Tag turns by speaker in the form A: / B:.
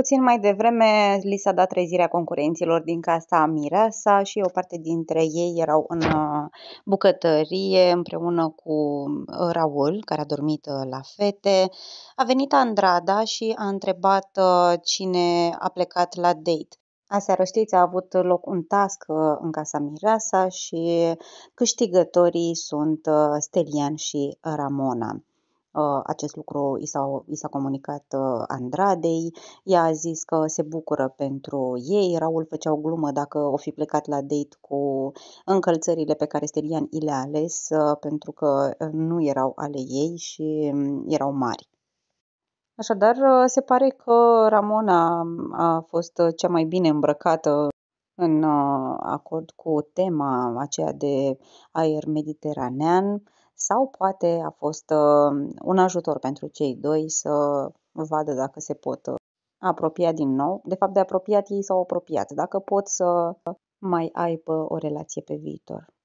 A: Puțin mai devreme li s-a dat trezirea concurenților din casa Mireasa și o parte dintre ei erau în uh, bucătărie împreună cu uh, Raul, care a dormit uh, la fete. A venit Andrada și a întrebat cine a plecat la date. Aseară, știți, a avut loc un task în Casa Mireasa și câștigătorii sunt Stelian și Ramona. Uh, acest lucru i s-a, i s-a comunicat uh, Andradei, ea a zis că se bucură pentru ei, Raul făcea o glumă dacă o fi plecat la date cu încălțările pe care Stelian i le-a ales, uh, pentru că nu erau ale ei și um, erau mari. Așadar, se pare că Ramona um, a fost cea mai bine îmbrăcată în acord cu tema aceea de aer mediteranean sau poate a fost uh, un ajutor pentru cei doi să vadă dacă se pot uh, apropia din nou. De fapt, de apropiat ei s-au apropiat. Dacă pot să mai aibă o relație pe viitor.